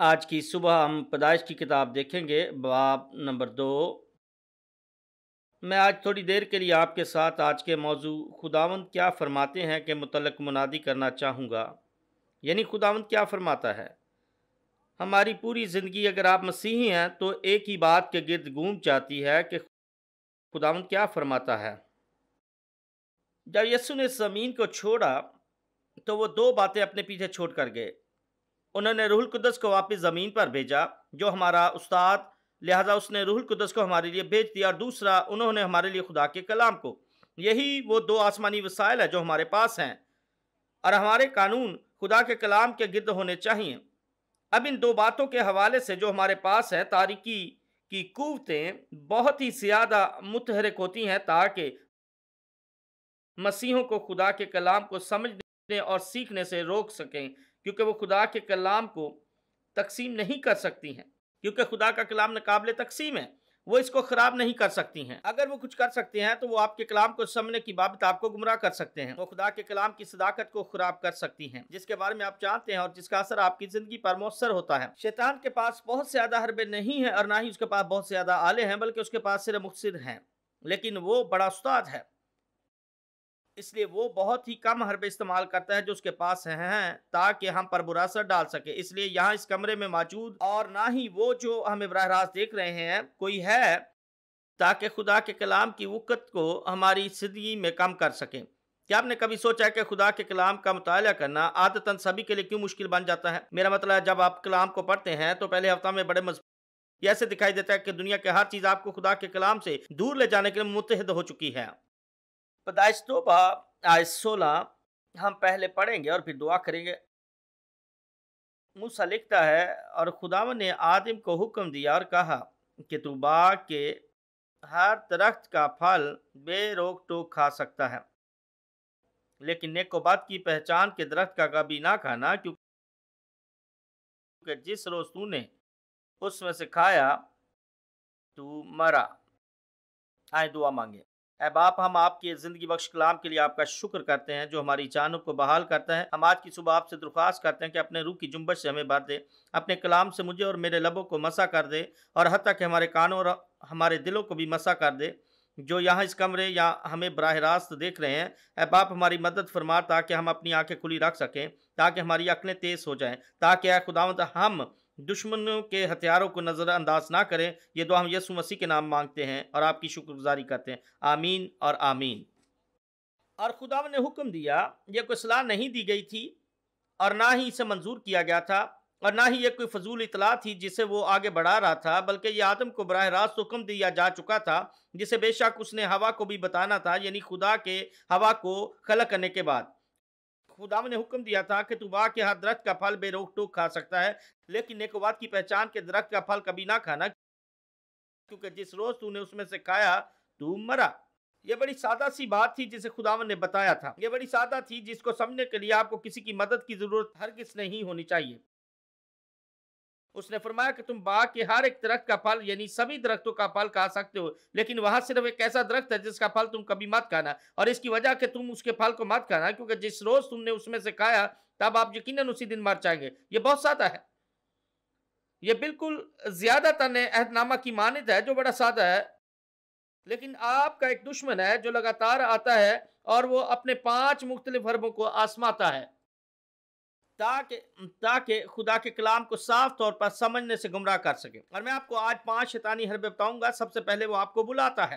आज की सुबह हम पैदाइश की किताब देखेंगे बाब नंबर दो मैं आज थोड़ी देर के लिए आपके साथ आज के मौजू खुदावंद क्या फरमाते हैं के मतलब मुनादी करना चाहूँगा यानी खुदावंद क्या फरमाता है हमारी पूरी ज़िंदगी अगर आप मसीही हैं तो एक ही बात के गिरद घूम जाती है कि खुदावंत क्या फरमाता है जब यस्सु ने ज़मीन को छोड़ा तो वो दो बातें अपने पीछे छोड़ कर गए उन्होंने रूहुल कुदस को वापस ज़मीन पर भेजा जो हमारा उस्ताद लिहाजा उसने रूहुल कुदस को हमारे लिए भेज दिया और दूसरा उन्होंने हमारे लिए खुदा के कलाम को यही वो दो आसमानी वसाइल है जो हमारे पास हैं और हमारे कानून खुदा के कलाम के गिरद होने चाहिए अब इन दो बातों के हवाले से जो हमारे पास है तारीकी की कुवतें बहुत ही ज़्यादा मुतहरक होती हैं ताकि मसीहों को खुदा के कलाम को समझने और सीखने से रोक सकें क्योंकि वो खुदा के कलाम को तकसीम नहीं कर सकती हैं क्योंकि खुदा का कलाम नाकबले तकसीम है वो इसको ख़राब नहीं कर सकती हैं अगर वो कुछ कर सकते हैं तो वो आपके कलाम को समझने की बाबत आपको गुमराह कर सकते हैं वो खुदा के कलाम की सदाकत को ख़राब कर सकती हैं जिसके बारे में आप चाहते हैं और जिसका असर आपकी ज़िंदगी पर मौसर होता है शैतान के पास बहुत ज़्यादा हरबे नहीं हैं और ना ही उसके पास बहुत ज़्यादा आले हैं बल्कि उसके पास सिर्फ मुखसर हैं लेकिन वो बड़ा उस्ताद है इसलिए वो बहुत ही कम हरबे इस्तेमाल करता है जो उसके पास हैं ताकि हम पर बुरा असर डाल सके इसलिए यहाँ इस कमरे में मौजूद और ना ही वो जो हम इब्राह रास्त देख रहे हैं कोई है ताकि खुदा के कलाम की वक़्त को हमारी ज़िंदगी में कम कर सकें क्या आपने कभी सोचा है कि खुदा के कलाम का मुताल करना आदतन सभी के लिए क्यों मुश्किल बन जाता है मेरा मतलब जब आप कलाम को पढ़ते हैं तो पहले हफ्ता में बड़े मजबूत ऐसे दिखाई देता है कि दुनिया के हर चीज़ आपको खुदा के कलाम से दूर ले जाने के लिए मुतहद हो चुकी है पदाइश तो आय सोलह हम पहले पढ़ेंगे और फिर दुआ करेंगे मूसा लिखता है और खुदा ने आदम को हुक्म दिया और कहा कि तू बाग के हर दरख्त का फल बेरोक टोक खा सकता है लेकिन नेकोबाद की पहचान के दरख्त का कभी ना खाना क्योंकि जिस रोज तूने उसमें से खाया तू मरा आए दुआ मांगे बाप हम आपके ज़िंदगी बख्श कलाम के लिए आपका शुक्र करते हैं जो हमारी जानों को बहाल करता है हम आज की सुबह आपसे दरख्वास्त करते हैं कि अपने रूह की जुम्बश से हमें बात दे अपने कलाम से मुझे और मेरे लबों को मसा कर दे और हद तक हमारे कानों और हमारे दिलों को भी मसा कर दे जो यहाँ इस कमरे या हमें बरह रास्त देख रहे हैं अहबाब हमारी मदद फरमा ताकि हम अपनी आंखें खुली रख सकें ताकि हमारी अकलें तेज़ हो जाएं ताकि खुदावंद हम दुश्मनों के हथियारों को नज़रअंदाज ना करें ये दुआ हम यसु मसीह के नाम मांगते हैं और आपकी शुक्रगुजारी करते हैं आमीन और आमीन और खुदा ने हुक्म दिया यह कोई सलाह नहीं दी गई थी और ना ही इसे मंजूर किया गया था और ना ही यह कोई फजूल इतला थी जिसे वो आगे बढ़ा रहा था बल्कि यह आदम को बरह रास्त हुक्म दिया जा चुका था जिसे बेशक उसने हवा को भी बताना था यानी खुदा के हवा को खल करने के बाद खुदा ने हुक्म दिया था कि तू बाग के हर दरख्त का फल बेरोक टोक खा सकता है लेकिन नेकोबाद की पहचान के दरख्त का फल कभी ना खाना क्योंकि जिस रोज तूने उसमें से खाया तू मरा ये बड़ी सादा सी बात थी जिसे खुदावन ने बताया था ये बड़ी सादा थी जिसको समझने के लिए आपको किसी की मदद की जरूरत हर किस नहीं होनी चाहिए उसने फरमाया कि तुम बाग के हर एक दरख्त का फल यानी सभी दरख्तों का फल खा सकते हो लेकिन वहाँ सिर्फ एक ऐसा दरख्त है जिसका फल तुम कभी मत खाना और इसकी वजह कि तुम उसके फल को मत खाना क्योंकि जिस रोज़ तुमने उसमें से खाया तब आप यकीन उसी दिन मर जाएंगे ये बहुत सादा है ये बिल्कुल ज़्यादातर अहदनामा की मानद है जो बड़ा सादा है लेकिन आपका एक दुश्मन है जो लगातार आता है और वो अपने पांच मुख्तलिफ हरबों को आसमाता है ताकि ताकि खुदा के कलाम को साफ तौर पर समझने से गुमराह कर सके और मैं आपको आज पांच शैतानी हरबे बताऊंगा सबसे पहले वो आपको बुलाता है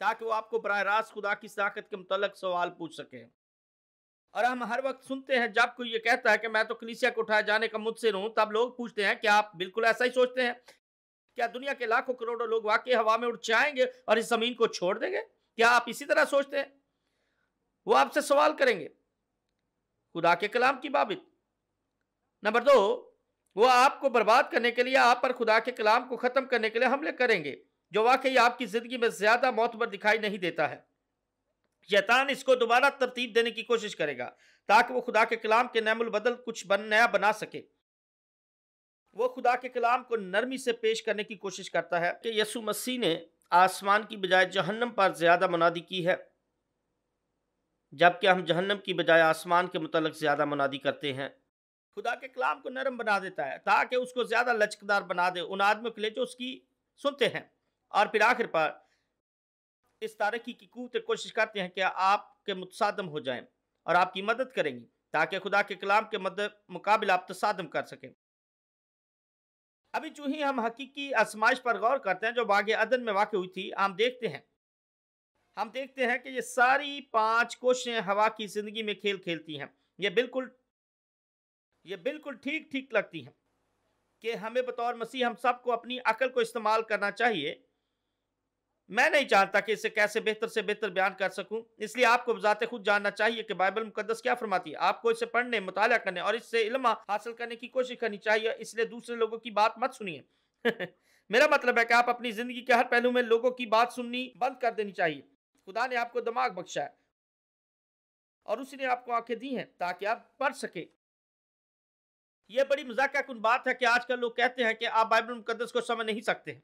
ताकि वो आपको बरह रास्त खुदा की सदाकत के मतलब सवाल पूछ सके और हम हर वक्त सुनते हैं जब कोई ये कहता है कि मैं तो कलीसिया को उठाए जाने का मुझसे हूँ तब लोग पूछते हैं क्या आप बिल्कुल ऐसा ही सोचते हैं क्या दुनिया के लाखों करोड़ों लोग वाकई हवा में उठ जाएंगे और इस ज़मीन को छोड़ देंगे क्या आप इसी तरह सोचते हैं वो आपसे सवाल करेंगे खुदा के कलाम की बाबित नंबर दो वो आपको बर्बाद करने के लिए आप पर खुदा के कलाम को ख़त्म करने के लिए हमले करेंगे जो वाकई आपकी ज़िंदगी में ज़्यादा पर दिखाई नहीं देता है शैतान इसको दोबारा तरतीब देने की कोशिश करेगा ताकि वो खुदा के कलाम के नैमुल बदल कुछ बन नया बना सके वो खुदा के कलाम को नरमी से पेश करने की कोशिश करता है कि यसु मसीह ने आसमान की बजाय जहन्नम पर ज़्यादा मुनादी की है जबकि हम जहन्नम की बजाय आसमान के मतलब ज़्यादा मुनादी करते हैं खुदा के कलाम को नरम बना देता है ताकि उसको ज़्यादा लचकदार बना दे उन आदमियों के लिए जो उसकी सुनते हैं और फिर आखिर पर इस तारकी की कूत कोशिश करते हैं कि आपके मुतसादम हो जाएं और आपकी मदद करेंगी ताकि खुदा के कलाम के मद मुकाबले आप तसादम कर सकें अभी चूँ ही हम हकीकी आसमाइश पर गौर करते हैं जो बाग अदन में वाक़ हुई थी हम देखते हैं हम देखते हैं कि ये सारी पांच कोशें हवा की ज़िंदगी में खेल खेलती हैं ये बिल्कुल ये बिल्कुल ठीक ठीक लगती हैं कि हमें बतौर मसीह हम सबको अपनी अकल को इस्तेमाल करना चाहिए मैं नहीं चाहता कि इसे कैसे बेहतर से बेहतर बयान कर सकूं इसलिए आपको बजाते खुद जानना चाहिए कि बाइबल मुकदस क्या फरमाती है आपको इसे पढ़ने मुताल करने और इससे इल्म हासिल करने की कोशिश करनी चाहिए इसलिए दूसरे लोगों की बात मत सुनिए मेरा मतलब है कि आप अपनी ज़िंदगी के हर पहलू में लोगों की बात सुननी बंद कर देनी चाहिए खुदा ने आपको दिमाग बख्शा है और उसने आपको आंखें दी हैं ताकि आप पढ़ सके यह बड़ी मजाक बात है कि आजकल लोग कहते हैं कि आप बाइबल मुकदस को समझ नहीं सकते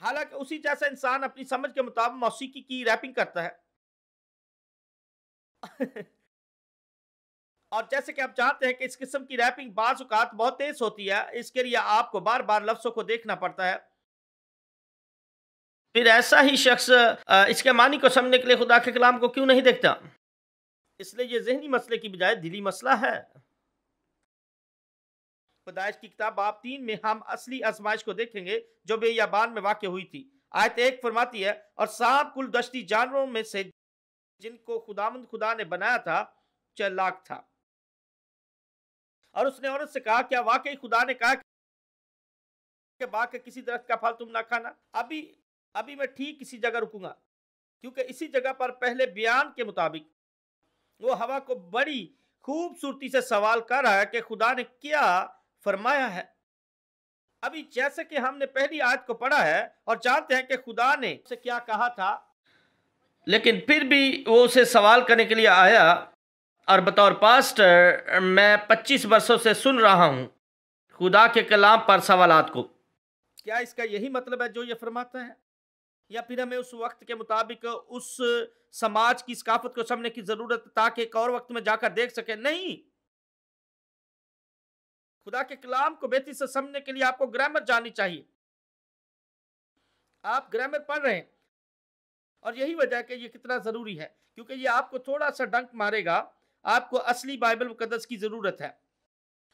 हालांकि उसी जैसा इंसान अपनी समझ के मुताबिक मौसीकी की रैपिंग करता है और जैसे कि आप जानते हैं कि इस किस्म की रैपिंग बाज बहुत तेज होती है इसके लिए आपको बार बार लफ्सों को देखना पड़ता है फिर ऐसा ही शख्स इसके मानी को समझने के लिए खुदा के कलाम को क्यों नहीं देखता इसलिए ये जहनी मसले की बजाय दिली मसला है खुदाइश की किताब बाप तीन में हम असली आजमाइश को देखेंगे जो बेयाबान में वाक़ हुई थी आयत एक फरमाती है और सांप कुल दश्ती जानवरों में से जिनको खुदामंद खुदा ने बनाया था चलाक था और उसने औरत से कहा क्या वाकई खुदा ने कहा कि बाग के किसी दरख्त का फल तुम ना खाना अभी अभी मैं ठीक इसी जगह रुकूंगा क्योंकि इसी जगह पर पहले बयान के मुताबिक वो हवा को बड़ी खूबसूरती से सवाल कर रहा है कि खुदा ने क्या फरमाया है अभी जैसे कि हमने पहली आयत को पढ़ा है और जानते हैं कि खुदा ने उसे क्या कहा था लेकिन फिर भी वो उसे सवाल करने के लिए आया और बतौर पास्टर मैं 25 वर्षों से सुन रहा हूँ खुदा के कलाम पर सवाल को क्या इसका यही मतलब है जो ये फरमाता है या फिर हमें उस वक्त के मुताबिक उस समाज की सकाफत को समझने की जरूरत ताकि एक और वक्त में जाकर देख सके नहीं खुदा के कलाम को बेहतर से समझने के लिए आपको ग्रामर जानी चाहिए आप ग्रामर पढ़ रहे हैं और यही वजह है कि ये कितना ज़रूरी है क्योंकि ये आपको थोड़ा सा डंक मारेगा आपको असली बाइबल मुकदस की ज़रूरत है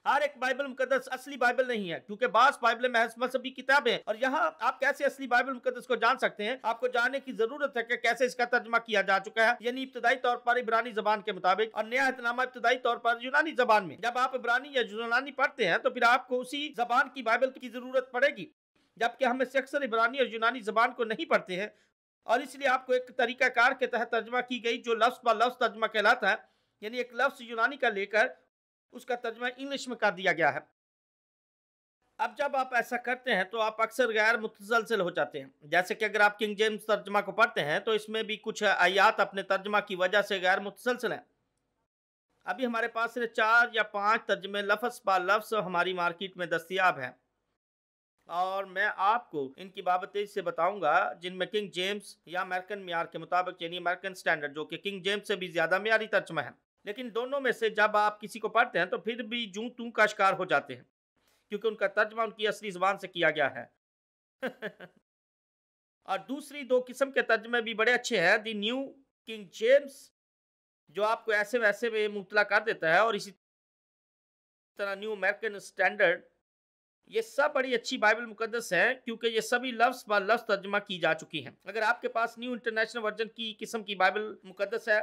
हर एक बाइबल मुकदस असली बाइबल नहीं है क्योंकि बास बाइबल महज मजहबी किताब है और यहाँ आप कैसे असली बाइबल मुकदस को जान सकते हैं आपको जानने की जरूरत है कि कैसे इसका तर्जमा किया जा चुका है यानी इब्तदाई तौर पर इबरानी जबान के मुताबिक और नया हतनामा इब्तदाई तौर पर यूनानी जबान में जब आप इबरानी या यूनानी पढ़ते हैं तो फिर आपको उसी जबान की बाइबल की जरूरत पड़ेगी जबकि हम इससे अक्सर इबरानी और यूनानी जबान को नहीं पढ़ते हैं और इसलिए आपको एक तरीकाकार के तहत तर्जमा की गई जो लफ्ज़ ब लफ्ज़ तर्जमा कहलाता है यानी एक लफ्ज़ यूनानी का लेकर उसका तर्जमा इंग्लिश में कर दिया गया है अब जब आप ऐसा करते हैं तो आप अक्सर गैर मुतसलसल हो जाते हैं जैसे कि अगर आप किंग जेम्स तर्जमा को पढ़ते हैं तो इसमें भी कुछ आयात अपने तर्जमा की वजह से गैर मुतसलसल हैं अभी हमारे पास सिर्फ चार या पाँच तर्जमे लफ्स बा लफ्स हमारी मार्केट में दस्तियाब हैं और मैं आपको इनकी बाबत से बताऊंगा जिनमें किंग जेम्स या अमेरिकन मैार के मुताबिक यानी अमेरिकन स्टैंडर्ड जो कि किंग जेम्स से भी ज़्यादा मैारी तर्जमा है लेकिन दोनों में से जब आप किसी को पढ़ते हैं तो फिर भी जूं तू का शिकार हो जाते हैं क्योंकि उनका तर्जमा उनकी असली ज़बान से किया गया है और दूसरी दो किस्म के तर्जमे भी बड़े अच्छे हैं दी न्यू किंग जेम्स जो आपको ऐसे वैसे में मुबतला कर देता है और इसी तरह न्यू अमेरिकन स्टैंडर्ड ये सब बड़ी अच्छी बाइबल मुकदस है क्योंकि ये सभी लफ्स ब लफ्स तर्जमा की जा चुकी हैं अगर आपके पास न्यू इंटरनेशनल वर्जन की किस्म की बाइबल मुकदस है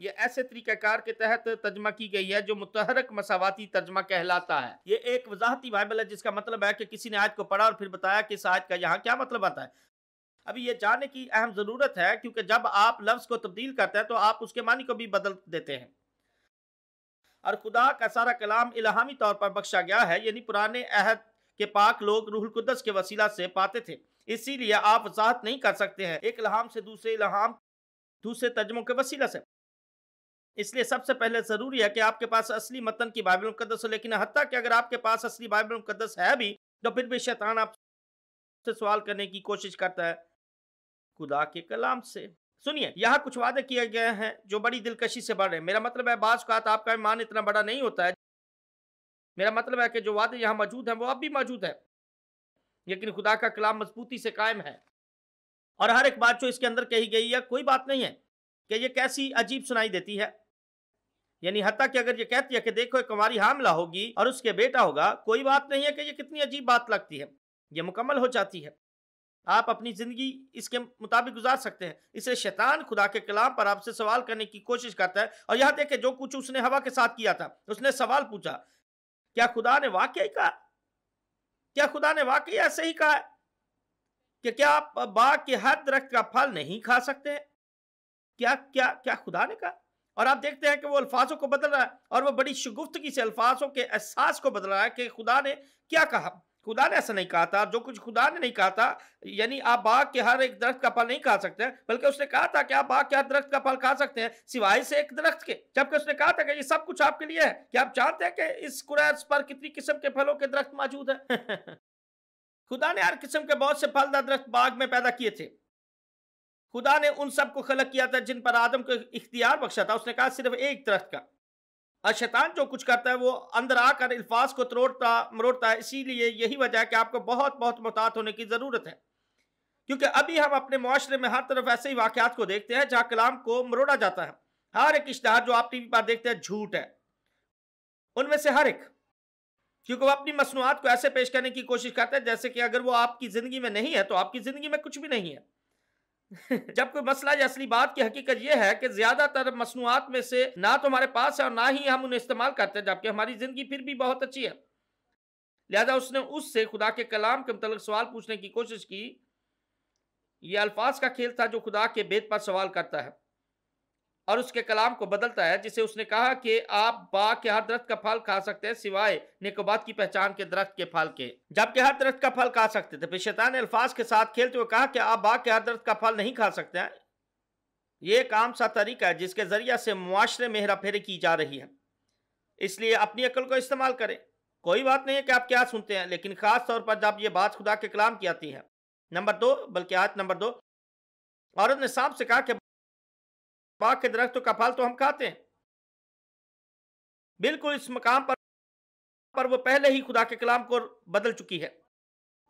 ये ऐसे तरीक़ाकार के तहत तर्जमा की गई है जो मुतहरक मसावती तर्जमा कहलाता है ये एक वजाहती बाइबल है जिसका मतलब है कि किसी ने आयत को पढ़ा और फिर बताया कि इस आयत का यहाँ क्या मतलब आता है अभी ये जानने की अहम ज़रूरत है क्योंकि जब आप लफ्ज़ को तब्दील करते हैं तो आप उसके मानी को भी बदल देते हैं और खुदा का सारा कलाम इलाहामी तौर पर बख्शा गया है यानी पुराने अहद के पाक लोग रूहुल कुद्दस के वसीला से पाते थे इसीलिए आप वजाहत नहीं कर सकते हैं एक लहाम से दूसरे लहाम दूसरे तर्जमों के वसीला से इसलिए सबसे पहले ज़रूरी है कि आपके पास असली मतन की बाइबल मुकदस हो लेकिन हती कि अगर आपके पास असली बाइबल मुकदस है भी तो फिर भी शैतान आपसे सवाल करने की कोशिश करता है खुदा के कलाम से सुनिए यहाँ कुछ वादे किए गए हैं जो बड़ी दिलकशी से बढ़ रहे हैं मेरा मतलब है बाज का आपका ईमान इतना बड़ा नहीं होता है मेरा मतलब है कि जो वादे यहाँ मौजूद हैं वो अब भी मौजूद है लेकिन खुदा का कलाम मजबूती से कायम है और हर एक बात जो इसके अंदर कही गई है कोई बात नहीं है कि ये कैसी अजीब सुनाई देती है यानी हत्या की अगर ये कहती है कि देखो एक कुमारी हामला होगी और उसके बेटा होगा कोई बात नहीं है कि ये कितनी अजीब बात लगती है ये मुकम्मल हो जाती है आप अपनी ज़िंदगी इसके मुताबिक गुजार सकते हैं इसे शैतान खुदा के कलाम पर आपसे सवाल करने की कोशिश करता है और यहाँ देखें जो कुछ उसने हवा के साथ किया था उसने सवाल पूछा क्या खुदा ने वाकई कहा क्या खुदा ने वाकई ऐसे ही कहा कि क्या आप बाग के हर दरख्त का फल नहीं खा सकते क्या क्या क्या खुदा ने कहा और आप देखते हैं कि वो अल्फाजों को बदल रहा है और वो बड़ी शगुफ्तगी से अल्फाजों के एहसास को बदल रहा है कि खुदा ने क्या कहा खुदा ने ऐसा नहीं कहा था जो कुछ खुदा ने नहीं कहा था यानी आप बाग के हर एक दरख्त का फल नहीं खा सकते हैं बल्कि उसने कहा था कि आप बाग के हर दरख्त का फल खा सकते हैं सिवाय से एक दरख्त के जबकि उसने कहा था कि ये सब कुछ आपके लिए है कि आप चाहते हैं कि इस कुरैस पर कितनी किस्म के फलों के दरख्त मौजूद है खुदा ने हर किस्म के बहुत से फलदार दरख्त बाग में पैदा किए थे खुदा ने उन सब को खलक किया था जिन पर आदम को इख्तियार बख्शा था उसने कहा सिर्फ एक दरख्त का और शैतान जो कुछ करता है वो अंदर आकर अल्फाज को तोड़ता मरोड़ता है इसीलिए यही वजह है कि आपको बहुत बहुत मुहतात होने की ज़रूरत है क्योंकि अभी हम अपने माशरे में हर तरफ ऐसे ही वाक़ात को देखते हैं जहाँ कलाम को मरोड़ा जाता है हर एक इश्तहार जो आप टी वी पर देखते हैं झूठ है उनमें से हर एक क्योंकि वह अपनी मसनूआत को ऐसे पेश करने की कोशिश करते हैं जैसे कि अगर वो आपकी ज़िंदगी में नहीं है तो आपकी ज़िंदगी में कुछ भी नहीं है जबकि मसला या असली बात की हकीकत यह है कि ज्यादातर मसनूआत में से ना तो हमारे पास है और ना ही हम उन्हें इस्तेमाल करते हैं जबकि हमारी जिंदगी फिर भी बहुत अच्छी है लिहाजा उसने उससे खुदा के कलाम के मतलब सवाल पूछने की कोशिश की यह अल्फाज का खेल था जो खुदा के बेद पर सवाल करता है और उसके कलाम को बदलता है जिसे उसने कहा कि आप बा के हर दरख्त का फल खा सकते हैं सिवाय निकोबात की पहचान के दरख्त के फल के जबकि हर दरख्त का फल खा सकते थे फिर शैतान अल्फाज के साथ खेलते हुए कहा कि आप बा के हर दरख्त का फल नहीं खा सकते हैं ये एक आम सा तरीका है जिसके जरिए से मुआरे में हेरा फेरी की जा रही है इसलिए अपनी अकल को इस्तेमाल करें कोई बात नहीं है कि आप क्या सुनते हैं लेकिन खास तौर पर जब ये बात खुदा के कलाम की आती है नंबर दो बल्कि आज नंबर दो औरत ने साफ से कहा कि पाक के दरख्त का फल तो हम खाते हैं बिल्कुल इस मकाम पर पर वो पहले ही खुदा के कलाम को बदल चुकी है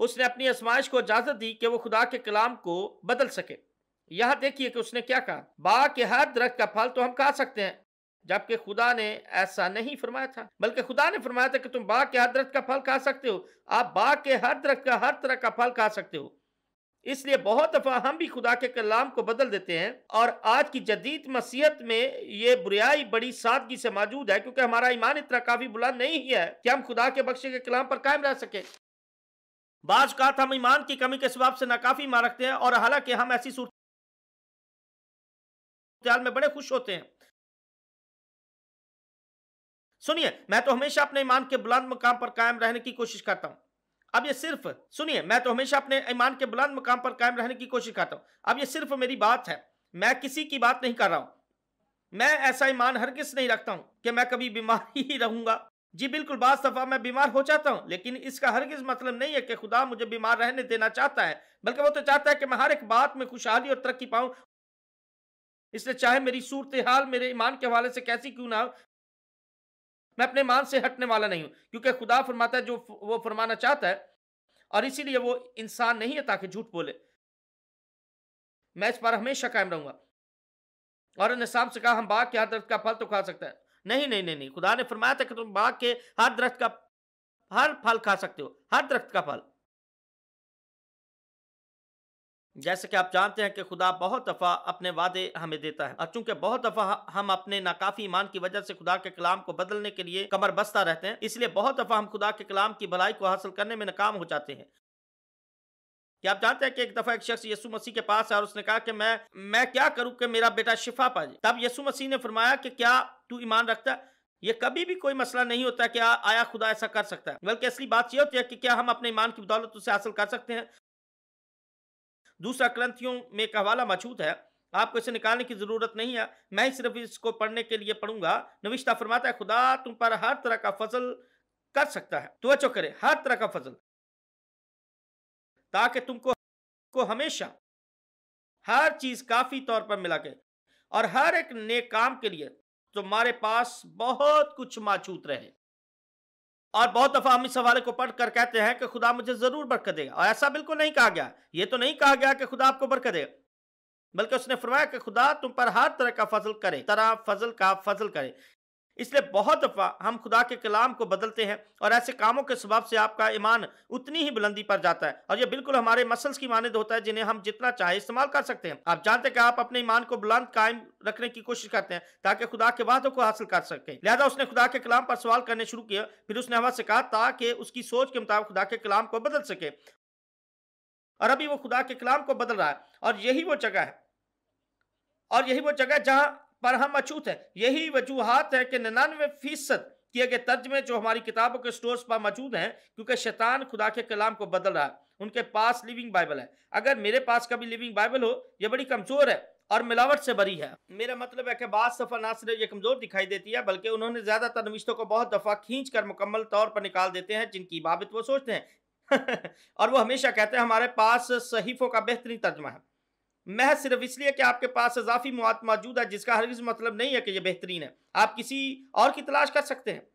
उसने अपनी आसमाइश को इजाजत दी कि वो खुदा के कलाम को बदल सके यहां देखिए कि उसने क्या कहा बा के हर दरख्त का फल तो हम खा सकते हैं जबकि खुदा ने ऐसा नहीं फरमाया था बल्कि खुदा ने फरमाया था कि तुम बा के हर दरख्त का फल खा सकते हो आप बा के हर दरख्त का हर तरह का फल खा सकते हो इसलिए बहुत दफ़ा हम भी खुदा के कलाम को बदल देते हैं और आज की जदीद मसीहत में ये बुराई बड़ी सादगी से मौजूद है क्योंकि हमारा ईमान इतना काफ़ी बुलंद नहीं है कि हम खुदा के बख्शे के कलाम पर कायम रह सकें बाज का हम ईमान की कमी के स्वाब से नाकाफी मार रखते हैं और हालांकि हम ऐसी सूरत में बड़े खुश होते हैं सुनिए मैं तो हमेशा अपने ईमान के बुलंद मुकाम पर कायम रहने की कोशिश करता हूं अब ये सिर्फ सुनिए मैं तो हमेशा अपने ईमान के बुलंद मुकाम पर कायम रहने की कोशिश करता हूं अब ये सिर्फ मेरी बात है मैं किसी की बात नहीं कर रहा हूं मैं ऐसा ईमान हर किस नहीं रखता हूं कि मैं कभी बीमार ही रहूंगा जी बिल्कुल बात सफा मैं बीमार हो जाता हूं लेकिन इसका हर किस मतलब नहीं है कि खुदा मुझे बीमार रहने देना चाहता है बल्कि वो तो चाहता है कि मैं हर एक बात में खुशहाली और तरक्की पाऊं इसलिए चाहे मेरी सूरत हाल मेरे ईमान के हवाले से कैसी क्यों ना हो मैं अपने मान से हटने वाला नहीं हूं क्योंकि खुदा फरमाता है जो वो फरमाना चाहता है और इसीलिए वो इंसान नहीं है ताकि झूठ बोले मैं इस पर हमेशा कायम रहूंगा और निसाब से कहा हम बाग के हर दर्द का फल तो खा सकते हैं नहीं नहीं नहीं नहीं खुदा ने फरमाया था कि तुम बाग के हर दरख्त का हर फल खा सकते हो हर दरख्त का फल जैसे कि आप जानते हैं कि खुदा बहुत दफ़ा अपने वादे हमें देता है और चूंकि बहुत दफ़ा हम अपने नाकाफी ईमान की वजह से खुदा के कलाम को बदलने के लिए कमर बस्ता रहते हैं इसलिए बहुत दफ़ा हम खुदा के कलाम की भलाई को हासिल करने में नाकाम हो जाते हैं कि आप जानते हैं कि एक दफ़ा एक शख्स यसु मसीह के पास आया और उसने कहा कि मैं मैं क्या करूं कि मेरा बेटा शिफा पा जाए तब यसु मसीह ने फरमाया कि क्या तू ईमान रखता है ये कभी भी कोई मसला नहीं होता कि आया खुदा ऐसा कर सकता है बल्कि असली बात यह होती है कि क्या हम अपने ईमान की बदौलत उसे हासिल कर सकते हैं दूसरा ग्रंथियों में एक हवाला मौजूद है आपको इसे निकालने की ज़रूरत नहीं है मैं ही सिर्फ इसको पढ़ने के लिए पढ़ूंगा नविश्ता फरमाता है खुदा तुम पर हर तरह का फसल कर सकता है त्वचो तो करे हर तरह का फसल ताकि तुमको को हमेशा हर चीज़ काफ़ी तौर पर मिला के और हर एक नेक काम के लिए तुम्हारे पास बहुत कुछ मौजूद रहे और बहुत दफ़ा हम इस हवाले को पढ़ कर कहते हैं कि खुदा मुझे ज़रूर बरकत देगा और ऐसा बिल्कुल नहीं कहा गया ये तो नहीं कहा गया कि खुदा आपको बरकत देगा बल्कि उसने फरमाया कि खुदा तुम पर हर तरह का फजल करे तरह फजल का फजल करे इसलिए बहुत दफ़ा हम खुदा के कलाम को बदलते हैं और ऐसे कामों के सबब से आपका ईमान उतनी ही बुलंदी पर जाता है और ये बिल्कुल हमारे मसल्स की मानद होता है जिन्हें हम जितना चाहे इस्तेमाल कर सकते हैं आप जानते हैं कि आप अपने ईमान को बुलंद कायम रखने की कोशिश करते हैं ताकि खुदा के वादों को हासिल कर सकें लिहाजा उसने खुदा के कलाम पर सवाल करने शुरू किया फिर उसने हवा से कहा ताकि उसकी सोच के मुताबिक खुदा के कलाम को बदल सके और अभी वो खुदा के कलाम को बदल रहा है और यही वो जगह है और यही वो जगह जहाँ पर हम अछूत हैं यही वजूहत है कि निन्यानवे फीसद किए गए तर्जमे जो हमारी किताबों के स्टोर्स पर मौजूद हैं क्योंकि शैतान खुदा के कलाम को बदल रहा है उनके पास लिविंग बाइबल है अगर मेरे पास कभी लिविंग बाइबल हो यह बड़ी कमज़ोर है और मिलावट से भरी है मेरा मतलब है कि बाद सफ़ा ना सिर्फ ये कमज़ोर दिखाई देती है बल्कि उन्होंने ज़्यादातर नविश्तों को बहुत दफ़ा खींच कर मुकम्मल तौर पर निकाल देते हैं जिनकी बाबत वो सोचते हैं और वो हमेशा कहते हैं हमारे पास सहीफ़ों का बेहतरीन तर्जमा है महज सिर्फ इसलिए कि आपके पास इजाफी मवाद मौजूद है जिसका हरगिज़ मतलब नहीं है कि यह बेहतरीन है आप किसी और की तलाश कर सकते हैं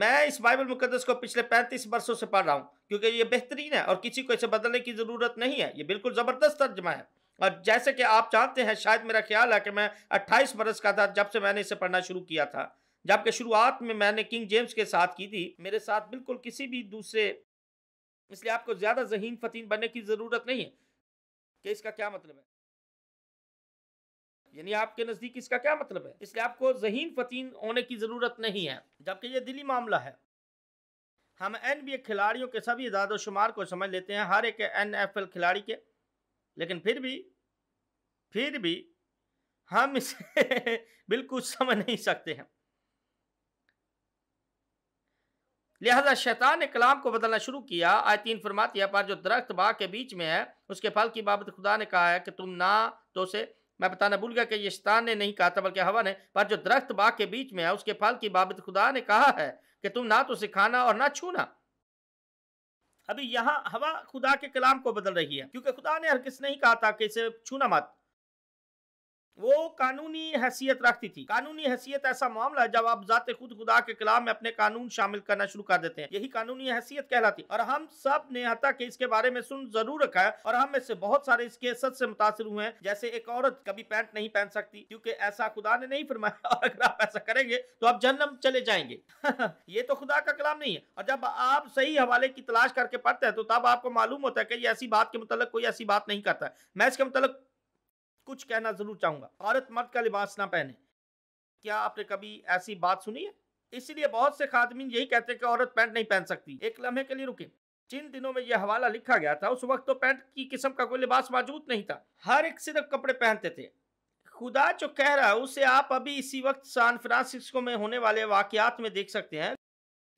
मैं इस बाइबल मुकदस को पिछले पैंतीस वर्षों से पढ़ रहा हूँ क्योंकि ये बेहतरीन है और किसी को इसे बदलने की ज़रूरत नहीं है ये बिल्कुल ज़बरदस्त तर्जमा है और जैसे कि आप जानते हैं शायद मेरा ख्याल है कि मैं 28 बरस का था जब से मैंने इसे पढ़ना शुरू किया था जबकि शुरुआत में मैंने किंग जेम्स के साथ की थी मेरे साथ बिल्कुल किसी भी दूसरे इसलिए आपको ज़्यादा जहीन फतीन बनने की ज़रूरत नहीं है कि इसका क्या मतलब है यानी आपके नज़दीक इसका क्या मतलब है इसलिए आपको जहीन फतीन होने की ज़रूरत नहीं है जबकि ये दिली मामला है हम एन खिलाड़ियों के सभी इदाद शुमार को समझ लेते हैं हर एक एन एफ एल खिलाड़ी के लेकिन फिर भी फिर भी हम इसे बिल्कुल समझ नहीं सकते हैं लिहाजा शैतान ने कलाम को बदलना शुरू किया आयतीन फरमाती है पर जो दरख्त बाग के बीच में है उसके फल की बाबत खुदा ने कहा है कि तुम ना तो से मैं बताना भूल गया कि ये शैतान ने नहीं कहा था बल्कि हवा ने पर जो दरख्त बाग के बीच में है उसके फल की बाबत खुदा ने कहा है कि तुम ना तो सिखाना और ना छूना अभी यहाँ हवा खुदा के कलाम को बदल रही है क्योंकि खुदा ने हर किस नहीं कहा था कि इसे छूना मत वो कानूनी हैसियत रखती थी कानूनी हैसियत ऐसा मामला जब आप जाते खुद खुदा के कलाम में अपने कानून शामिल करना शुरू कर देते हैं यही कानूनी हैसियत कहलाती और हम सब ने हता के इसके बारे में सुन जरूर रखा है और हम में से बहुत सारे इसके असत से मुतासर हुए हैं जैसे एक औरत कभी पैंट नहीं पहन सकती क्योंकि ऐसा खुदा ने नहीं फरमाया और अगर आप ऐसा करेंगे तो आप जन्म चले जाएंगे ये तो खुदा का कलाम नहीं है और जब आप सही हवाले की तलाश करके पढ़ते हैं तो तब आपको मालूम होता है कि ऐसी बात के मतलब कोई ऐसी बात नहीं करता है मैं इसके मतलब कुछ कहना ज़रूर चाहूंगा औरत मर्द का लिबास ना पहने क्या आपने कभी ऐसी बात सुनी है इसलिए बहुत से खादमीन यही कहते हैं कि औरत पैंट नहीं पहन सकती एक लम्हे के लिए रुके जिन दिनों में यह हवाला लिखा गया था उस वक्त तो पैंट की किस्म का कोई लिबास मौजूद नहीं था हर एक सिर्फ कपड़े पहनते थे खुदा जो कह रहा है उसे आप अभी इसी वक्त सान फ्रांसिस्को में होने वाले वाकयात में देख सकते हैं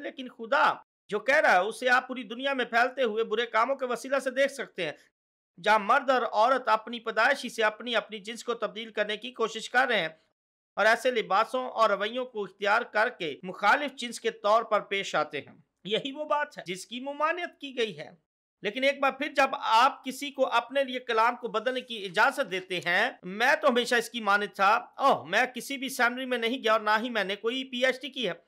लेकिन खुदा जो कह रहा है उसे आप पूरी दुनिया में फैलते हुए बुरे कामों के वसीला से देख सकते हैं जहाँ मर्द और औरत अपनी पैदाइशी से अपनी अपनी जिन्स को तब्दील करने की कोशिश कर रहे हैं और ऐसे लिबासों और रवैयों को इख्तियार करके मुखालिफ जिन्स के तौर पर पेश आते हैं यही वो बात है जिसकी ममानियत की गई है लेकिन एक बार फिर जब आप किसी को अपने लिए कलाम को बदलने की इजाजत देते हैं मैं तो हमेशा इसकी मानित था ओह मैं किसी भी सैमरी में नहीं गया और ना ही मैंने कोई पीएचडी की है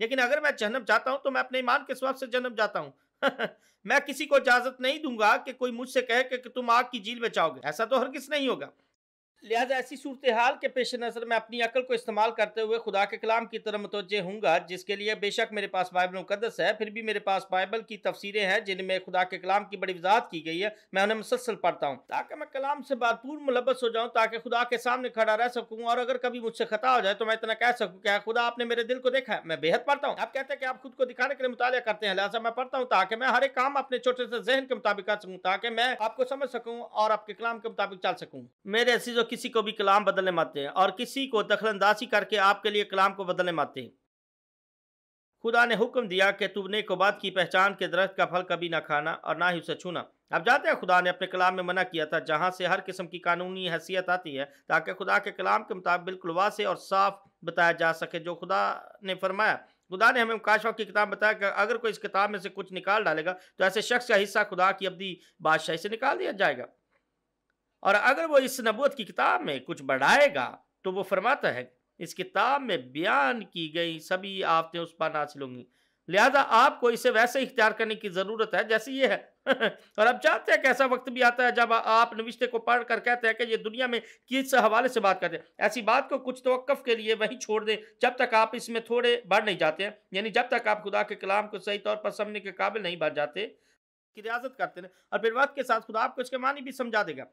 लेकिन अगर मैं जन्म जाता हूं तो मैं अपने ईमान के स्वाब से जन्म जाता हूं मैं किसी को इजाजत नहीं दूंगा कि कोई मुझसे कहे कि, तुम आग की झील बचाओगे ऐसा तो हर किस नहीं होगा लिहाजा ऐसी सूरत हाल के पेश नज़र मैं अपनी अकल को इस्तेमाल करते हुए खुदा के कलाम की तरह मतवज हूँगा जिसके लिए बेशक मेरे पास बाइबल मुकदस है फिर भी मेरे पास बाइबल की तफसीरें हैं जिनमें खुदा के कलाम की बड़ी वजात की गई है मैं उन्हें मुसलसल पढ़ता हूँ ताकि मैं कलाम से भरपूर मुलबस हो जाऊँ ताकि खुदा के सामने खड़ा रह सकूँ और अगर कभी मुझसे खता हो जाए तो मैं इतना कह सकूँ हाँ, क्या खुदा आपने मेरे दिल को देखा है मैं बेहद पढ़ता हूँ आप कहते हैं कि आप खुद को दिखाने के लिए मुताल करते हैं लिहाजा मैं पढ़ता हूँ ताकि मैं हर एक काम अपने छोटे से जहन के मुताबिक कर सकूँ ताकि मैं आपको समझ सकूँ और आपके कलाम के मुताबिक चल सकूँ मेरे असीजों किसी को भी कलाम बदलने माते हैं और किसी को अंदाजी करके आपके लिए कलाम को बदलने माते हैं खुदा ने हुक्म दिया कि तुम बात की पहचान के दरख्त का फल कभी ना खाना और ना ही उसे छूना अब जानते हैं खुदा ने अपने कलाम में मना किया था जहाँ से हर किस्म की कानूनी हैसियत आती है ताकि खुदा के कलाम के मुताबिक बिल्कुल वास और साफ बताया जा सके जो खुदा ने फरमाया खुदा ने हमें मुकाशवा की किताब बताया कि अगर कोई इस किताब में से कुछ निकाल डालेगा तो ऐसे शख्स का हिस्सा खुदा की अब्दी बादशाही से निकाल दिया जाएगा और अगर वो इस नबूत की किताब में कुछ बढ़ाएगा तो वो फरमाता है इस किताब में बयान की गई सभी आफतें उस पर नासिल होंगी लिहाजा आपको इसे वैसे इख्तियार करने की ज़रूरत है जैसे ये है और अब चाहते हैं कि ऐसा वक्त भी आता है जब आप नविश्ते को पढ़ कर कहते हैं कि ये दुनिया में किस हवाले से बात करते हैं ऐसी बात को कुछ तो के लिए वहीं छोड़ दें जब तक आप इसमें थोड़े बढ़ नहीं जाते हैं यानी जब तक आप खुदा के कलाम को सही तौर पर समझने के काबिल नहीं बढ़ जाते की रियाजत करते हैं और फिर वक्त के साथ खुदा आपको इसके मानी भी समझा देगा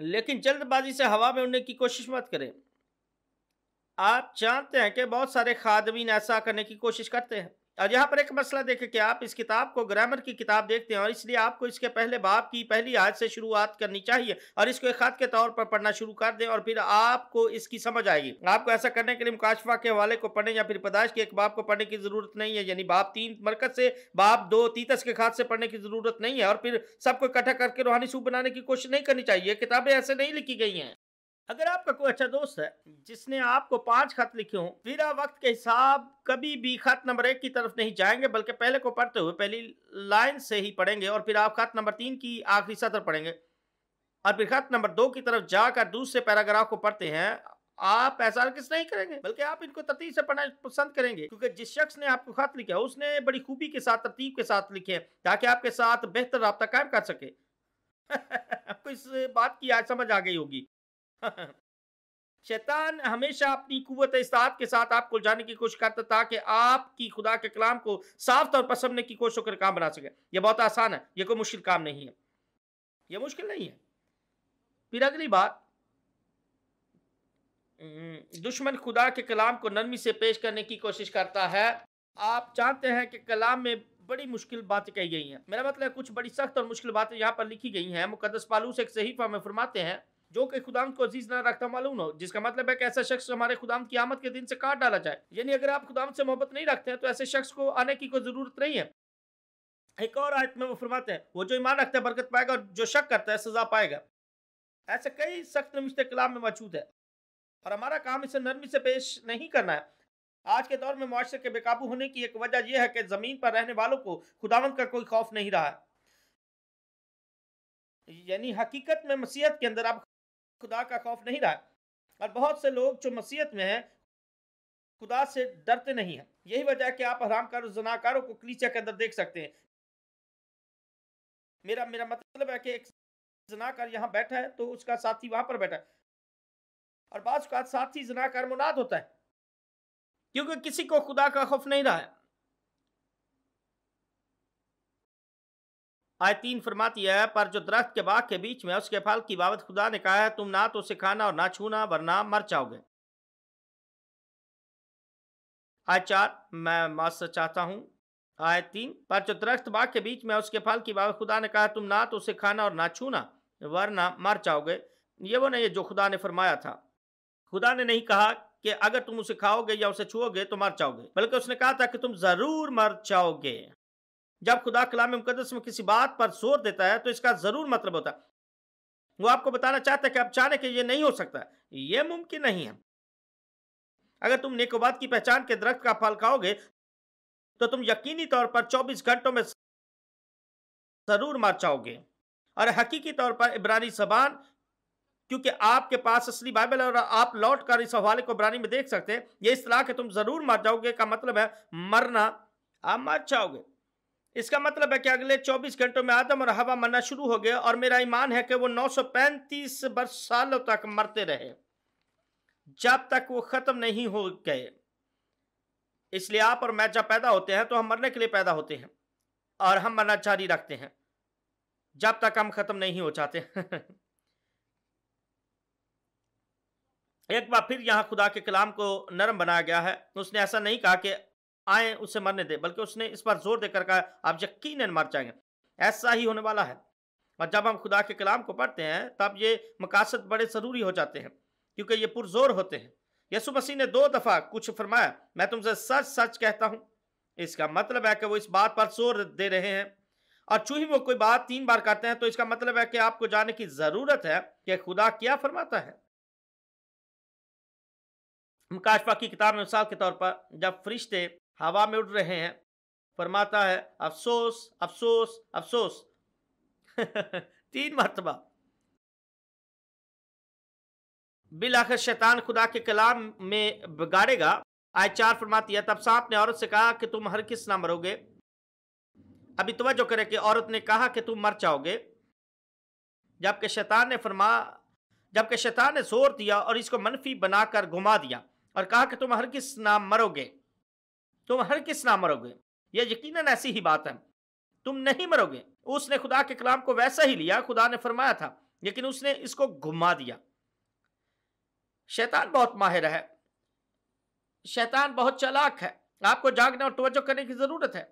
लेकिन जल्दबाजी से हवा में उड़ने की कोशिश मत करें आप जानते हैं कि बहुत सारे खादमीन ऐसा करने की कोशिश करते हैं और यहाँ पर एक मसला देखें कि आप इस किताब को ग्रामर की किताब देखते हैं और इसलिए आपको इसके पहले बाप की पहली आयत से शुरुआत करनी चाहिए और इसको एक खत के तौर पर पढ़ना शुरू कर दें और फिर आपको इसकी समझ आएगी आपको ऐसा करने के लिए मुकाशफा के हवाले को पढ़ने या फिर पदाश के एक बाप को पढ़ने की जरूरत नहीं है यानी बाप तीन मरकज से बाप दो तीतस के खाद से पढ़ने की जरूरत नहीं है और फिर सबको इकट्ठा करके रूहानी सूप बनाने की कोशिश नहीं करनी चाहिए किताबें ऐसे नहीं लिखी गई हैं अगर आपका कोई अच्छा दोस्त है जिसने आपको पांच खत लिखे हों आप वक्त के हिसाब कभी भी खत नंबर एक की तरफ नहीं जाएंगे बल्कि पहले को पढ़ते हुए पहली लाइन से ही पढ़ेंगे और फिर आप खत नंबर तीन की आखिरी सतर पढ़ेंगे और फिर खत नंबर दो की तरफ जाकर दूसरे पैराग्राफ को पढ़ते हैं आप ऐसा किस नहीं करेंगे बल्कि आप इनको तरतीब से पढ़ना पसंद करेंगे क्योंकि जिस शख्स ने आपको खत लिखा उसने बड़ी खूबी के साथ तरतीब के साथ लिखे ताकि आपके साथ बेहतर रबता कायम कर सके आपको इस बात की आज समझ आ गई होगी शैतान हमेशा अपनी कुत इस्तात के साथ आपको जाने की कोशिश करता था कि आपकी खुदा के कलाम को साफ तौर पर समझने की कोशिश होकर काम बना सके यह बहुत आसान है यह कोई मुश्किल काम नहीं है यह मुश्किल नहीं है फिर अगली बात हम्म, दुश्मन खुदा के कलाम को नरमी से पेश करने की कोशिश करता है आप जानते हैं कि कलाम में बड़ी मुश्किल बातें कही गई हैं मेरा मतलब कुछ बड़ी सख्त और मुश्किल बातें यहाँ पर लिखी गई हैं मुकदस पालूस एक सहीफा में फरमाते हैं जो कि खुदाम को अजीज ना रखता मालूम हो जिसका मतलब है कि ऐसा शख्स हमारे खुदाम की आमद के दिन से काट डाला जाए यानी अगर आप खुदाम से मोहब्बत नहीं रखते हैं तो ऐसे शख्स को आने की कोई ज़रूरत नहीं है एक और आयत में वो फरमाते हैं वो जो ईमान रखता है बरकत पाएगा और जो शक करता है सजा पाएगा ऐसे कई सख्त नविश्ते कलाम में मौजूद है और हमारा काम इसे नरमी से पेश नहीं करना है आज के दौर में मुआरे के बेकाबू होने की एक वजह यह है कि ज़मीन पर रहने वालों को खुदावन का कोई खौफ नहीं रहा यानी हकीकत में मसीहत के अंदर आप खुदा का खौफ नहीं रहा और बहुत से लोग जो मसीहत में हैं खुदा से डरते नहीं हैं यही वजह है कि आप हराम कर जनाकारों को क्लीचा के अंदर देख सकते हैं मेरा मेरा मतलब है कि एक जनाकार यहाँ बैठा है तो उसका साथी वहां पर बैठा है और बाद साथी जनाकार मुनाद होता है क्योंकि किसी को खुदा का खौफ नहीं रहा है आय तीन फरमाती है पर जो दरख्त के बाग के बीच में उसके फल की बाबत खुदा ने कहा है तुम ना तो उसे खाना और ना छूना वरना मर जाओगे आय चार मैं मास्टर चाहता हूँ आय तीन पर जो दरख्त बाग के बीच में उसके फल की बाबत खुदा ने कहा तुम ना तो उसे खाना और ना छूना वरना मर जाओगे ये वो नहीं है जो खुदा ने फरमाया था खुदा ने नहीं कहा कि अगर तुम उसे खाओगे या उसे छुओगे तो मर जाओगे बल्कि उसने कहा था कि तुम जरूर मर जाओगे जब खुदा कलाम मुकदस में किसी बात पर जोर देता है तो इसका ज़रूर मतलब होता है वो आपको बताना चाहता है कि आप चाहे कि ये नहीं हो सकता ये मुमकिन नहीं है अगर तुम नेकोबाद की पहचान के दरख्त का फल खाओगे तो तुम यकीनी तौर पर 24 घंटों में जरूर मर जाओगे और हकीकी तौर पर इब्रानी जबान क्योंकि आपके पास असली बाइबल है और आप लौट कर इस हवाले को इब्रानी में देख सकते हैं ये तरह के तुम जरूर मर जाओगे का मतलब है मरना आप मर जाओगे इसका मतलब है कि अगले 24 घंटों में आदम और हवा मरना शुरू हो गया और मेरा ईमान है कि वो 935 वर्ष सालों तक मरते रहे जब तक वो ख़त्म नहीं हो गए इसलिए आप और मैं जब पैदा होते हैं तो हम मरने के लिए पैदा होते हैं और हम मरना जारी रखते हैं जब तक हम ख़त्म नहीं हो जाते एक बार फिर यहाँ खुदा के कलाम को नरम बनाया गया है उसने ऐसा नहीं कहा कि आए उसे मरने दे बल्कि उसने इस पर जोर देकर कहा आप यकीन मर जाएंगे ऐसा ही होने वाला है और जब हम खुदा के कलाम को पढ़ते हैं तब ये मकासद बड़े ज़रूरी हो जाते हैं क्योंकि ये पुरजोर होते हैं यसु मसीह ने दो दफ़ा कुछ फरमाया मैं तुमसे सच सच कहता हूँ इसका मतलब है कि वो इस बात पर जोर दे रहे हैं और चूंकि वो कोई बात तीन बार करते हैं तो इसका मतलब है कि आपको जाने की ज़रूरत है कि खुदा क्या फरमाता है मुकाशफा की किताब में मिसाल के तौर पर जब फरिश्ते हवा में उड़ रहे हैं फरमाता है अफसोस अफसोस अफसोस तीन मरतबा बिल आखिर शैतान खुदा के कलाम में बिगाड़ेगा आय चार फरमाती है तब सांप ने औरत से कहा कि तुम हर किस ना मरोगे अभी तो करे कि औरत ने कहा कि तुम मर जाओगे जबकि शैतान ने फरमा जबकि शैतान ने जोर दिया और इसको मनफी बनाकर घुमा दिया और कहा कि तुम हर किस ना मरोगे तुम हर किस ना मरोगे यह यकीन ऐसी ही बात है तुम नहीं मरोगे उसने खुदा के कलाम को वैसा ही लिया खुदा ने फरमाया था लेकिन उसने इसको घुमा दिया शैतान बहुत माहिर है शैतान बहुत चलाक है आपको जागने और तवज्जो करने की ज़रूरत है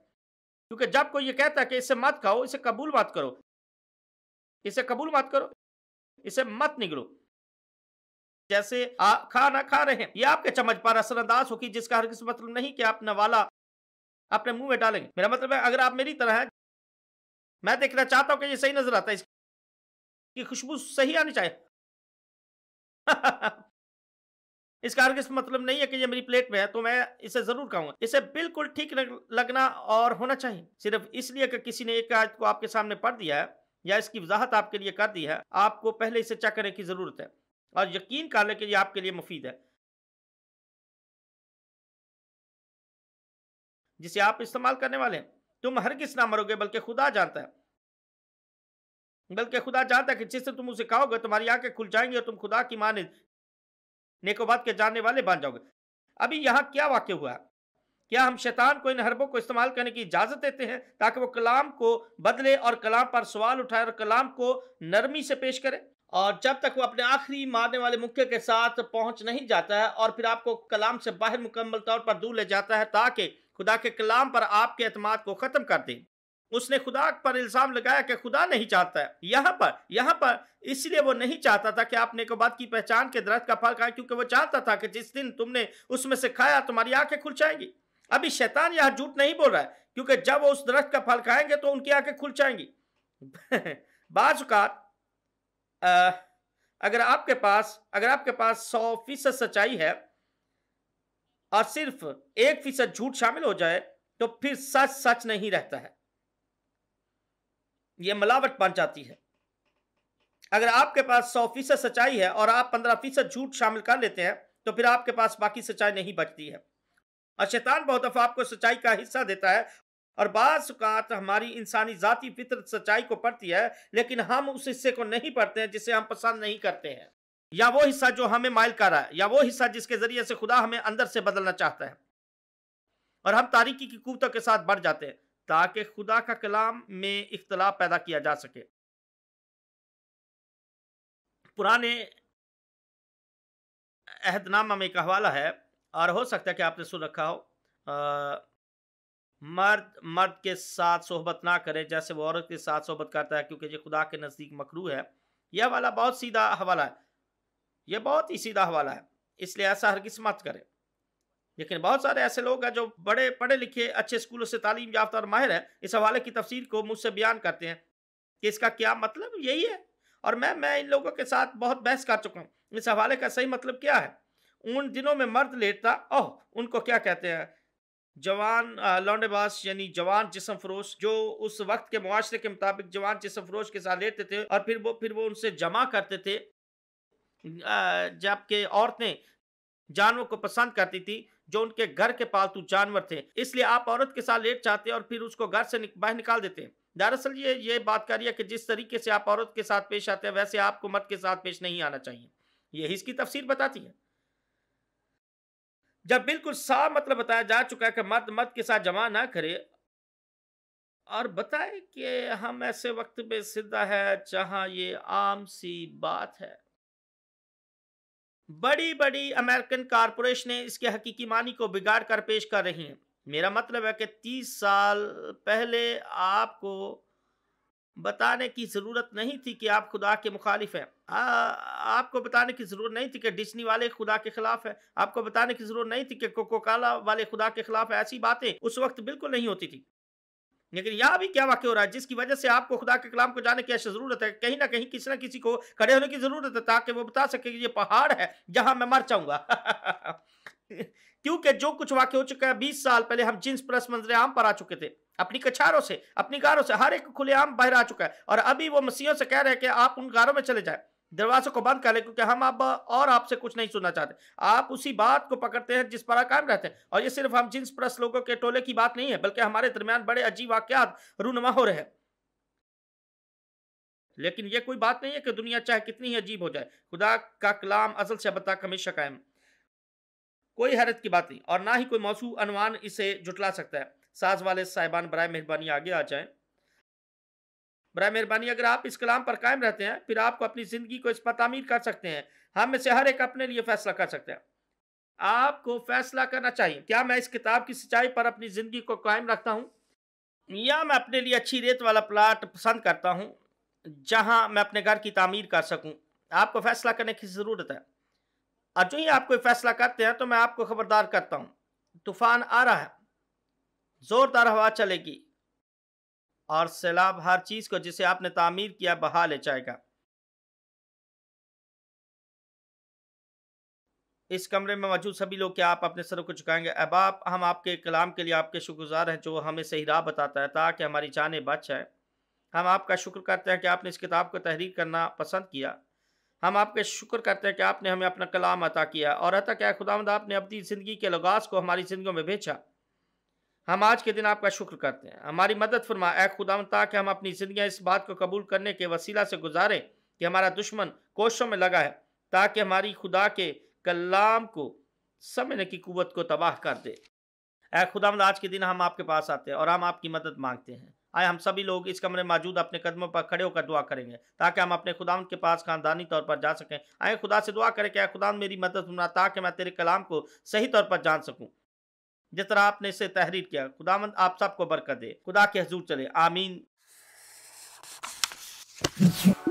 क्योंकि जब कोई ये कहता है कि इसे मत खाओ इसे कबूल मत करो इसे कबूल मत करो इसे मत निगलो जैसे आ, खाना खा रहे हैं ये आपके चमच पर असरअंदाज होगी जिसका हर किसी मतलब नहीं कि आप नवाला अपने मुंह में डालेंगे मेरा मतलब है अगर आप मेरी तरह हैं मैं देखना चाहता हूं कि ये सही नजर आता है इसकी खुशबू सही आनी चाहिए इसका हर किसी मतलब नहीं है कि ये मेरी प्लेट में है तो मैं इसे जरूर खाऊंगा इसे बिल्कुल ठीक लगना और होना चाहिए सिर्फ इसलिए कि किसी ने एक आयत को आपके सामने पढ़ दिया है या इसकी वजाहत आपके लिए कर दी है आपको पहले इसे चेक करने की जरूरत है और यकीन कर लें कि ये आपके लिए मुफीद है जिसे आप इस्तेमाल करने वाले हैं तुम हर किस ना मरोगे बल्कि खुदा जानता है बल्कि खुदा जानता है कि जिससे तुम उसे कहोगे तुम्हारी आंखें खुल जाएंगी और तुम खुदा की माने नेकोबाद के जानने वाले बन जाओगे अभी यहां क्या वाक्य हुआ क्या हम शैतान को इन हरबों को इस्तेमाल करने की इजाज़त देते हैं ताकि वो कलाम को बदले और कलाम पर सवाल उठाए और कलाम को नरमी से पेश करे और जब तक वो अपने आखिरी मारने वाले मुक्के के साथ पहुंच नहीं जाता है और फिर आपको कलाम से बाहर मुकम्मल तौर पर दूर ले जाता है ताकि खुदा के कलाम पर आपके अतमाद को ख़त्म कर दें उसने खुदा पर इल्ज़ाम लगाया कि खुदा नहीं चाहता है यहाँ पर यहाँ पर इसलिए वो नहीं चाहता था कि आपने को बात की पहचान के दरख्त का फल खाए क्योंकि वो चाहता था कि जिस दिन तुमने उसमें से खाया तुम्हारी आंखें खुल जाएंगी अभी शैतान यहाँ झूठ नहीं बोल रहा है क्योंकि जब वो उस दरख्त का फल खाएंगे तो उनकी आंखें खुल जाएंगी बाज़ अगर आपके पास अगर आपके पास सौ फीसद सच्चाई है और सिर्फ एक फीसद झूठ शामिल हो जाए तो फिर सच सच नहीं रहता है यह मिलावट बन जाती है अगर आपके पास सौ फीसद सच्चाई है और आप पंद्रह फीसद झूठ शामिल कर लेते हैं तो फिर आपके पास बाकी सच्चाई नहीं बचती है और शैतान बहुत दफा आपको सच्चाई का हिस्सा देता है और बात हमारी इंसानी जाति फितर सच्चाई को पढ़ती है लेकिन हम उस हिस्से को नहीं पढ़ते हैं जिसे हम पसंद नहीं करते हैं या वो हिस्सा जो हमें माइल कर रहा है या वो हिस्सा जिसके जरिए से खुदा हमें अंदर से बदलना चाहता है और हम तारीकी की कुतों के साथ बढ़ जाते हैं ताकि खुदा का कलाम में इख्तलाफ पैदा किया जा सके पुराने अहदनामा में एक हवाला है और हो सकता है कि आपने सुन रखा हो आ, मर्द मर्द के साथ सोहबत ना करे जैसे वो औरत के साथ सोहबत करता है क्योंकि ये खुदा के नज़दीक मकरू है यह हवाला बहुत सीधा हवाला है यह बहुत ही सीधा हवाला है इसलिए ऐसा हर किस मत करे लेकिन बहुत सारे ऐसे लोग हैं जो बड़े पढ़े लिखे अच्छे स्कूलों से तालीम याफ्ता और माहिर है इस हवाले की तफसीर को मुझसे बयान करते हैं कि इसका क्या मतलब यही है और मैं मैं इन लोगों के साथ बहुत बहस कर चुका हूँ इस हवाले का सही मतलब क्या है उन दिनों में मर्द लेटता ओह उनको क्या कहते हैं जवान लौंडेबाज यानी जवान जिसम फरोश जो उस वक्त के मुआरे के मुताबिक जवान जिसम फरोश के साथ लेते थे और फिर वो फिर वो उनसे जमा करते थे जबकि औरतें जानवर को पसंद करती थी जो उनके घर के पालतू जानवर थे इसलिए आप औरत के साथ लेट जाते और फिर उसको घर से निक, बाहर निकाल देते दरअसल ये ये बात कर रही है कि जिस तरीके से आप औरत के साथ पेश आते हैं वैसे आपको मर्द के साथ पेश नहीं आना चाहिए यही इसकी तफसीर बताती है जब बिल्कुल साफ मतलब बताया जा चुका है कि मर्द मर्द के साथ जमा ना करे और बताए कि हम ऐसे वक्त में सिद्धा है जहां ये आम सी बात है बड़ी बड़ी अमेरिकन कारपोरेशनें इसके हकीकी मानी को बिगाड़ कर पेश कर रही हैं मेरा मतलब है कि तीस साल पहले आपको बताने की ज़रूरत नहीं थी कि आप खुदा के मुखालिफ हैं आपको बताने की ज़रूरत नहीं थी कि डिस्नी वाले खुदा के खिलाफ है आपको बताने की ज़रूरत नहीं थी कि कोको काला वाले खुदा के खिलाफ है ऐसी बातें उस वक्त बिल्कुल नहीं होती थी लेकिन यहाँ भी क्या वाक्य हो रहा है जिसकी वजह से आपको खुदा के कलाम को जाने की ऐसी ज़रूरत है कहीं ना कहीं किसी ना किसी को खड़े होने की ज़रूरत है ताकि वो बता सके कि ये पहाड़ है जहाँ मैं मर जाऊँगा क्योंकि जो कुछ वाक्य हो चुका है बीस साल पहले हम जिन्स प्रस मंजरे आम पर आ चुके थे अपनी कछारों से अपनी गारों से हर एक खुलेआम बाहर आ चुका है और अभी वो मसीहों से कह रहे हैं कि आप उन गारों में चले जाए दरवाजों को बंद कर ले क्योंकि हम अब और आपसे कुछ नहीं सुनना चाहते आप उसी बात को पकड़ते हैं जिस पर कायम रहते हैं और ये सिर्फ हम जिन्स प्रस लोगों के टोले की बात नहीं है बल्कि हमारे दरमियान बड़े अजीब वाक्यात रूनमा हो रहे हैं लेकिन यह कोई बात नहीं है कि दुनिया चाहे कितनी ही अजीब हो जाए खुदा का कलाम असल से बता कमी हमेशा कायम कोई हैरत की बात नहीं और ना ही कोई मौसू अनवान इसे जुटला सकता है साज वाले साहिबान बर मेहरबानी आगे आ जाएं बर मेहरबानी अगर आप इस कलाम पर कायम रहते हैं फिर आपको अपनी ज़िंदगी को इस पर तमीर कर सकते हैं हम में से हर एक अपने लिए फ़ैसला कर सकते हैं आपको फ़ैसला करना चाहिए क्या मैं इस किताब की सिंचाई पर अपनी ज़िंदगी को कायम रखता हूँ या मैं अपने लिए अच्छी रेत वाला प्लाट पसंद करता हूँ जहाँ मैं अपने घर की तमीर कर सकूँ आपको फ़ैसला करने की ज़रूरत है और जो ही आप कोई फ़ैसला करते हैं तो मैं आपको ख़बरदार करता हूँ तूफ़ान आ रहा है जोरदार हवा चलेगी और सैलाब हर चीज को जिसे आपने तामीर किया बहा ले जाएगा इस कमरे में मौजूद सभी लोग क्या आप अपने सरों को झुकाएंगे अहबाब हम आपके कलाम के लिए आपके शुक्रगुजार हैं जो हमें सही राह बताता है ताकि हमारी जान बच जाए हम आपका शुक्र करते हैं कि आपने इस किताब को तहरीर करना पसंद किया हम आपके शुक्र करते हैं कि आपने हमें अपना कलाम अता किया और अतः क्या खुदामद आपने अपनी ज़िंदगी के लगास को हमारी ज़िंदगी में भेजा हम आज के दिन आपका शुक्र करते हैं हमारी मदद फरमा ए खुदाम ताकि हम अपनी ज़िंदियाँ इस बात को कबूल करने के वसीला से गुजारें कि हमारा दुश्मन कोशों में लगा है ताकि हमारी खुदा के कलाम को समझने की कुवत को तबाह कर दे ए खुदाम आज के दिन हम आपके पास आते हैं और हम आपकी मदद मांगते हैं आए हम सभी लोग इस कमरे मौजूद अपने कदमों पर खड़े होकर दुआ करेंगे ताकि हम अपने खुदा के पास खानदानी तौर पर जा सकें आए खुदा से दुआ करें कि खुदा मेरी मदद सुना ताकि मैं तेरे कलाम को सही तौर पर जान सकूँ जिस तरह आपने इसे तहरीर किया खुदामंद आप सबको बरकत दे खुदा के हजूर चले आमीन